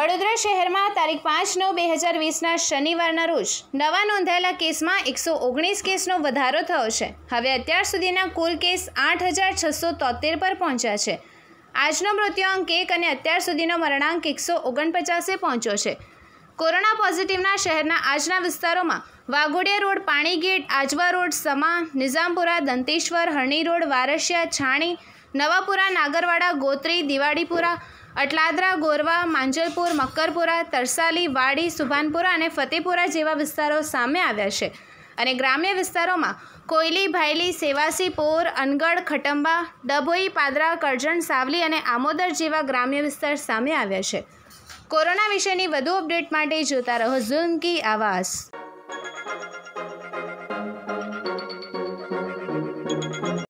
વડોદરા શહેરમાં તારીખ પાંચ નવ બે હજાર વીસના શનિવારના રોજ નવા નોંધાયેલા કેસમાં એકસો ઓગણીસ કેસનો વધારો થયો છે હવે અત્યાર સુધીના કુલ કેસ આઠ હજાર છસો તોતેર પર પહોંચ્યા છે આજનો મૃત્યુઆંક એક અને અત્યાર સુધીનો મરણાંક એકસો ઓગણપચાસે પહોંચ્યો છે કોરોના પોઝિટિવના શહેરના આજના વિસ્તારોમાં Waghodia road Pani gate Ajwa road Sama Nizampura Danteshwar Harni road Varasiya Chhani Navapura Nagarwada Gotri Diwalipura Atladara Gorwa Manjalpur Makarpura Tarsali Wadi Subhanpura અને ફતેપુરા જેવા વિસ્તારો સામે આવ્યા છે અને ગ્રામ્ય વિસ્તારોમાં કોયલી ભાયલી સેવાસી પોર અનગઢ ખટંબા ડભોઈ પાદરા કરજણ સાવલી અને આમોદર જેવા ગ્રામ્ય વિસ્તાર સામે આવ્યા છે કોરોના વિશેની વધુ અપડેટ માટે જોતા રહો ઝુમકી આવાસ